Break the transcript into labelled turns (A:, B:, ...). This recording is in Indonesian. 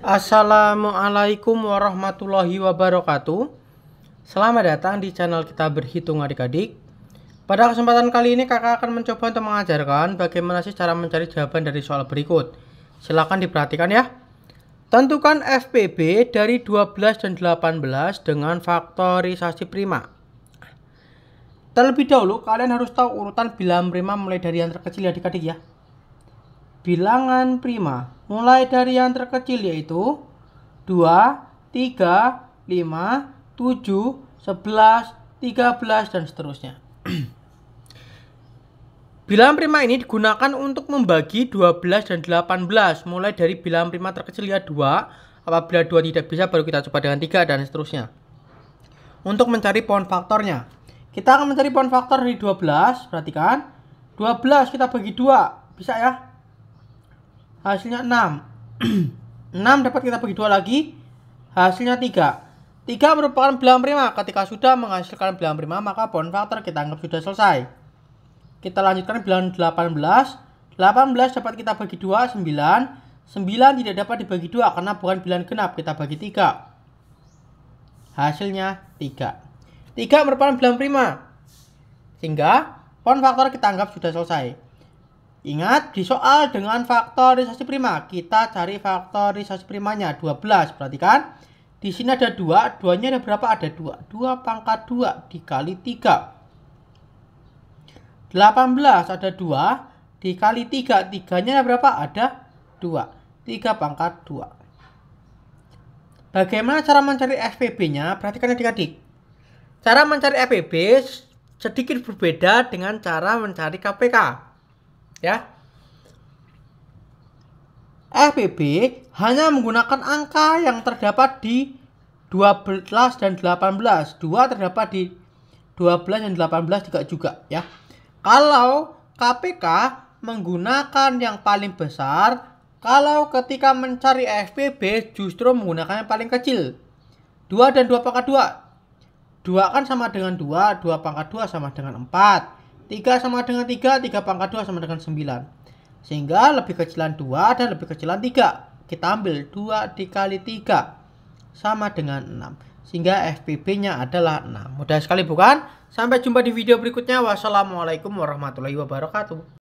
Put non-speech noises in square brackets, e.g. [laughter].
A: Assalamualaikum warahmatullahi wabarakatuh Selamat datang di channel kita berhitung adik-adik Pada kesempatan kali ini kakak akan mencoba untuk mengajarkan bagaimana sih cara mencari jawaban dari soal berikut Silahkan diperhatikan ya Tentukan FPB dari 12 dan 18 dengan faktorisasi prima Terlebih dahulu kalian harus tahu urutan bilangan prima mulai dari yang terkecil ya, adik-adik ya bilangan prima mulai dari yang terkecil yaitu 2, 3, 5, 7, 11, 13 dan seterusnya. [clears throat] bilangan prima ini digunakan untuk membagi 12 dan 18 mulai dari bilangan prima terkecil ya 2 apabila 2 tidak bisa baru kita coba dengan 3 dan seterusnya. Untuk mencari pohon faktornya kita akan mencari pohon faktor dari 12 perhatikan 12 kita bagi 2 bisa ya hasilnya 6 6 [clears throat] dapat kita bagi dua lagi hasilnya 3 3 merupakan bilangan prima ketika sudah menghasilkan bilangan prima maka bond factor kita anggap sudah selesai kita lanjutkan bilangan 18 18 dapat kita bagi dua 9 9 tidak dapat dibagi dua karena bukan bilangan genap kita bagi 3 hasilnya 3 3 merupakan bilangan prima sehingga bond faktor kita anggap sudah selesai Ingat, di soal dengan faktorisasi prima, kita cari faktorisasi primanya 12. Perhatikan, di sini ada dua 2-nya ada berapa? Ada dua dua pangkat dua dikali tiga 18 ada dua dikali tiga 3-nya ada berapa? Ada dua tiga pangkat dua Bagaimana cara mencari FPB-nya? Perhatikan adik-adik. Cara mencari FPB sedikit berbeda dengan cara mencari KPK ya. FPB hanya menggunakan angka yang terdapat di 12 dan 18. 2 terdapat di 12 dan 18 juga juga ya. Kalau KPK menggunakan yang paling besar, kalau ketika mencari FPB justru menggunakan yang paling kecil. 2 dan 2 pangkat 2. 2 kan sama dengan 2, 2 pangkat 2 sama dengan 4. 3 sama dengan 3, 3 pangkat 2 sama dengan 9. Sehingga lebih kecilan 2 dan lebih kecilan 3. Kita ambil 2 dikali 3 sama dengan 6. Sehingga FPB-nya adalah 6. Mudah sekali bukan? Sampai jumpa di video berikutnya. Wassalamualaikum warahmatullahi wabarakatuh.